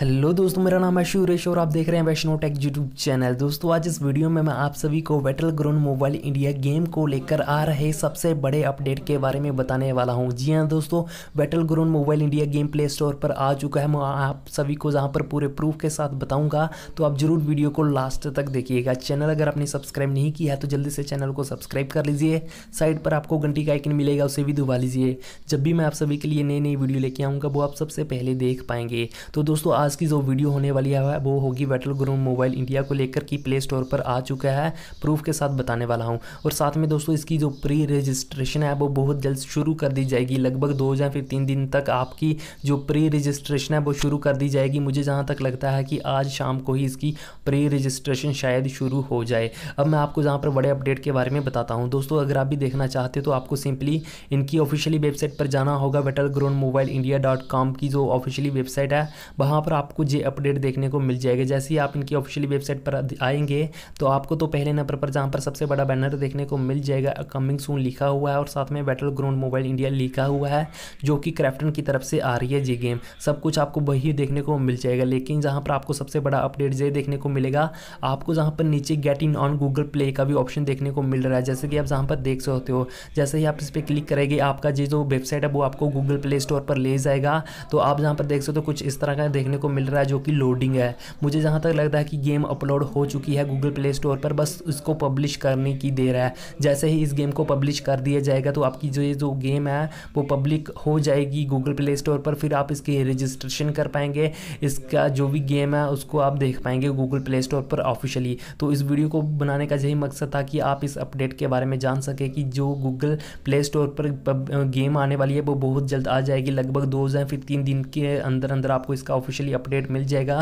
hello दोस्तों मेरा नाम है सुरेश और आप देख रहे हैं वैष्णो टेक यूट्यूब चैनल दोस्तों आज इस वीडियो में मैं आप सभी को battle ground mobile India game को लेकर आ रहे सबसे बड़े अपडेट के बारे में बताने वाला हूं जी हां दोस्तों battle ground mobile India game play store पर आ चुका है मैं आप सभी को जहाँ पर पूरे प्रूफ के साथ बताऊँगा तो आप ज़रूर वीडियो को लास्ट तक देखिएगा चैनल अगर आपने सब्सक्राइब नहीं किया है तो जल्दी से चैनल को सब्सक्राइब कर लीजिए साइड पर आपको घंटी का आइकन मिलेगा उसे भी दुबा लीजिए जब भी मैं आप सभी के लिए नई नई वीडियो लेके आऊँगा वो आप सबसे पहले देख पाएंगे तो दोस्तों आज की जो वीडियो होने वाली है वो होगी बैटल ग्राउंड मोबाइल इंडिया को लेकर की प्ले स्टोर पर आ चुका है प्रूफ के साथ बताने वाला हूँ और साथ में दोस्तों इसकी जो प्री रजिस्ट्रेशन है वो बहुत जल्द शुरू कर दी जाएगी लगभग दो या फिर तीन दिन तक आपकी जो प्री रजिस्ट्रेशन है वो शुरू कर दी जाएगी मुझे जहाँ तक लगता है कि आज शाम को ही इसकी प्री रजिस्ट्रेशन शायद शुरू हो जाए अब मैं आपको जहाँ पर बड़े अपडेट के बारे में बताता हूँ दोस्तों अगर आप भी देखना चाहते हो तो आपको सिंपली इनकी ऑफिशियली वेबसाइट पर जाना होगा battle ground mobile India dot com की जो ऑफिशियली वेबसाइट है वहाँ पर आपको ये अपडेट देखने को मिल जाएगा जैसे ही आप इनकी ऑफिशियली वेबसाइट पर आएंगे तो आपको तो पहले नंबर पर जहाँ पर सबसे बड़ा बैनर देखने को मिल जाएगा कमिंग सून लिखा हुआ है और साथ में बैटल ग्राउंड मोबाइल इंडिया लिखा हुआ है जो कि क्रैफ्टन की तरफ से आ रही है जी गेम सब कुछ आपको वही देखने को मिल जाएगा लेकिन जहाँ पर आपको सबसे बड़ा अपडेट ये देखने को मिलेगा आपको जहाँ पर नीचे get in on Google Play का भी ऑप्शन देखने को मिल रहा है जैसे कि आप जहाँ पर देख सकते हो जैसे ही आप इस पर क्लिक करेंगे आपका जो वेबसाइट है वो आपको गूगल प्ले स्टोर पर ले जाएगा तो आप जहाँ पर देख सकते हो कुछ इस तरह का देखने को को मिल रहा है जो कि लोडिंग है मुझे जहाँ तक लगता है कि गेम अपलोड हो चुकी है गूगल प्ले स्टोर पर बस इसको पब्लिश करने की दे रहा है जैसे ही इस गेम को पब्लिश कर दिया जाएगा तो आपकी जो ये जो गेम है वो पब्लिक हो जाएगी गूगल प्ले स्टोर पर फिर आप इसकी रजिस्ट्रेशन कर पाएंगे इसका जो भी गेम है उसको आप देख पाएंगे गूगल प्ले स्टोर पर ऑफिशियली तो इस वीडियो को बनाने का यही मकसद था कि आप इस अपडेट के बारे में जान सकें कि जो गूगल प्ले स्टोर पर गेम आने वाली है वो बहुत जल्द आ जाएगी लगभग दो या फिर तीन दिन के अंदर अंदर आपको इसका ऑफिशियली अपडेट मिल जाएगा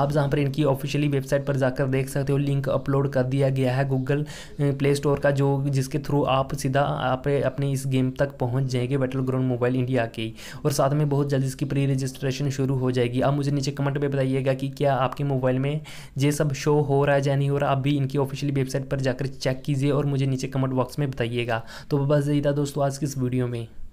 आप जहाँ पर इनकी ऑफिशियली वेबसाइट पर जाकर देख सकते हो लिंक अपलोड कर दिया गया है गूगल प्ले स्टोर का जो जिसके थ्रू आप सीधा आप अपने इस गेम तक पहुँच जाएंगे बैटल ग्राउंड मोबाइल इंडिया के और साथ में बहुत जल्द इसकी प्री रजिस्ट्रेशन शुरू हो जाएगी आप मुझे नीचे कमेंट में बताइएगा कि क्या आपके मोबाइल में ये सब शो हो रहा है या नहीं हो रहा आप भी इनकी ऑफिशियली वेबसाइट पर जाकर चेक कीजिए और मुझे नीचे कमेंट बॉक्स में बताइएगा तो बस यही था दोस्तों आज की इस वीडियो में